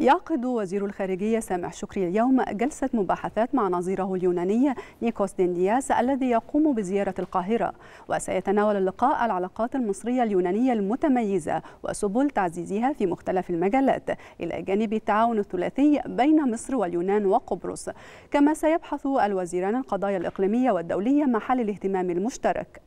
يعقد وزير الخارجية سامح شكري اليوم جلسة مباحثات مع نظيره اليوناني نيكوس ديندياس الذي يقوم بزيارة القاهرة وسيتناول اللقاء العلاقات المصرية اليونانية المتميزة وسبل تعزيزها في مختلف المجالات إلى جانب التعاون الثلاثي بين مصر واليونان وقبرص كما سيبحث الوزيران القضايا الإقليمية والدولية محل الاهتمام المشترك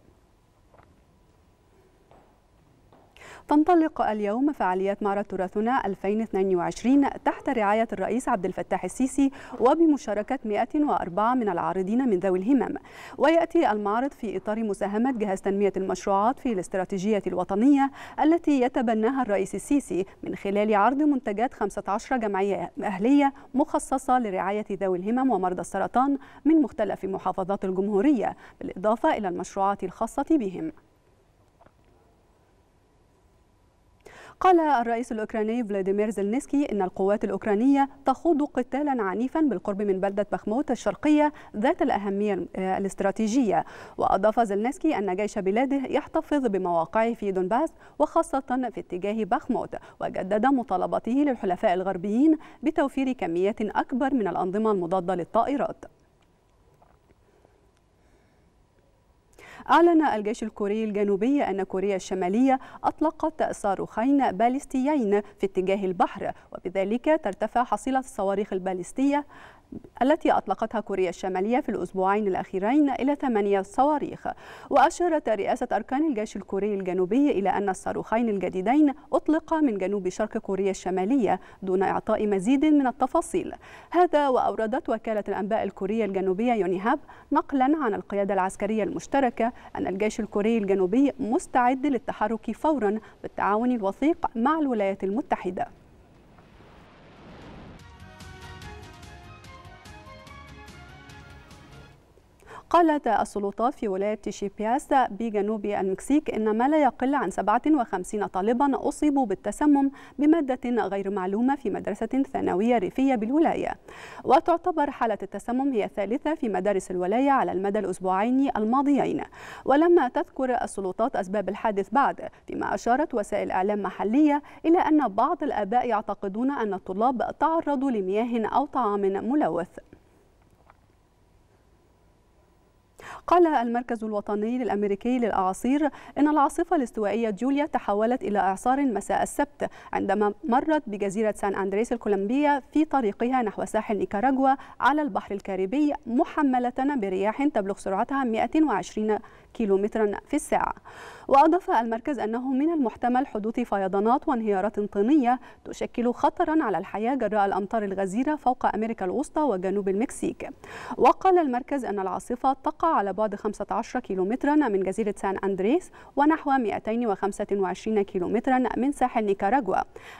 تنطلق اليوم فعاليات معرض تراثنا 2022 تحت رعاية الرئيس عبد الفتاح السيسي وبمشاركة 104 من العارضين من ذوي الهمم ويأتي المعرض في إطار مساهمة جهاز تنمية المشروعات في الاستراتيجية الوطنية التي يتبناها الرئيس السيسي من خلال عرض منتجات 15 جمعية أهلية مخصصة لرعاية ذوي الهمم ومرضى السرطان من مختلف محافظات الجمهورية بالإضافة إلى المشروعات الخاصة بهم قال الرئيس الأوكراني فلاديمير زلنسكي إن القوات الأوكرانية تخوض قتالا عنيفا بالقرب من بلدة بخموت الشرقية ذات الأهمية الاستراتيجية وأضاف زلنسكي أن جيش بلاده يحتفظ بمواقعه في دونباس وخاصة في اتجاه بخموت وجدد مطالبته للحلفاء الغربيين بتوفير كميات أكبر من الأنظمة المضادة للطائرات أعلن الجيش الكوري الجنوبي أن كوريا الشمالية أطلقت صاروخين باليستيين في اتجاه البحر وبذلك ترتفع حصيلة الصواريخ الباليستية التي أطلقتها كوريا الشمالية في الأسبوعين الأخيرين إلى ثمانية صواريخ وأشارت رئاسة أركان الجيش الكوري الجنوبي إلى أن الصاروخين الجديدين أطلقا من جنوب شرق كوريا الشمالية دون إعطاء مزيد من التفاصيل هذا وأوردت وكالة الأنباء الكورية الجنوبية يونيهاب نقلا عن القيادة العسكرية المشتركة أن الجيش الكوري الجنوبي مستعد للتحرك فورا بالتعاون الوثيق مع الولايات المتحدة قالت السلطات في ولاية شيبياس بجنوب المكسيك أن ما لا يقل عن 57 طالبا أصيبوا بالتسمم بمادة غير معلومة في مدرسة ثانوية ريفية بالولاية وتعتبر حالة التسمم هي الثالثة في مدارس الولاية على المدى الأسبوعين الماضيين ولما تذكر السلطات أسباب الحادث بعد فيما أشارت وسائل إعلام محلية إلى أن بعض الآباء يعتقدون أن الطلاب تعرضوا لمياه أو طعام ملوث قال المركز الوطني الأمريكي للأعاصير إن العاصفة الاستوائية جوليا تحولت إلى إعصار مساء السبت عندما مرت بجزيرة سان أندريس الكولومبية في طريقها نحو ساحل نيكاراغوا على البحر الكاريبي محملة برياح تبلغ سرعتها 120 كيلومترا في الساعة وأضاف المركز أنه من المحتمل حدوث فيضانات وانهيارات طينية تشكل خطرا على الحياة جراء الأمطار الغزيرة فوق أمريكا الوسطى وجنوب المكسيك وقال المركز أن العاصفة تقع على بعد 15 كيلومترا من جزيرة سان أندريس ونحو 225 كيلومترا من ساحل نيكاراغوا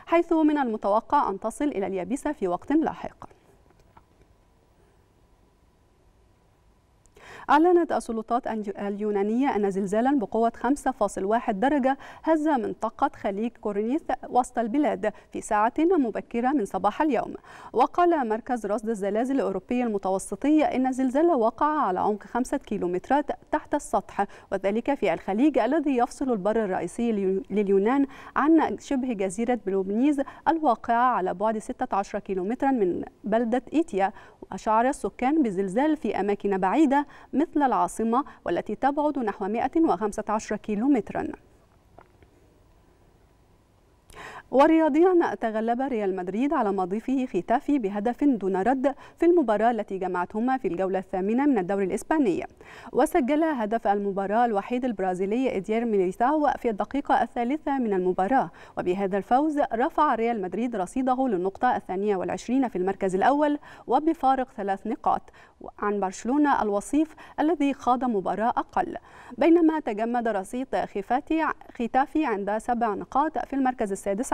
حيث من المتوقع أن تصل إلى اليابسة في وقت لاحق أعلنت السلطات اليونانية أن زلزالا بقوة 5.1 درجة هز منطقة خليج كورنيث وسط البلاد في ساعة مبكرة من صباح اليوم وقال مركز رصد الزلازل الأوروبي المتوسطي أن الزلزال وقع على عمق 5 كيلومترات تحت السطح وذلك في الخليج الذي يفصل البر الرئيسي لليونان عن شبه جزيرة بلوبنيز الواقعة على بعد 16 كيلومترا من بلدة إيتيا وشعر السكان بزلزال في أماكن بعيدة مثل العاصمة والتي تبعد نحو 115 كيلومتراً ورياضيا تغلب ريال مدريد على مضيفه ختافي بهدف دون رد في المباراة التي جمعتهما في الجولة الثامنة من الدوري الإسباني وسجل هدف المباراة الوحيد البرازيلي إدير ميليساو في الدقيقة الثالثة من المباراة وبهذا الفوز رفع ريال مدريد رصيده للنقطة الثانية والعشرين في المركز الأول وبفارق ثلاث نقاط عن برشلونة الوصيف الذي خاض مباراة أقل بينما تجمد رصيد ختافي عند سبع نقاط في المركز السادس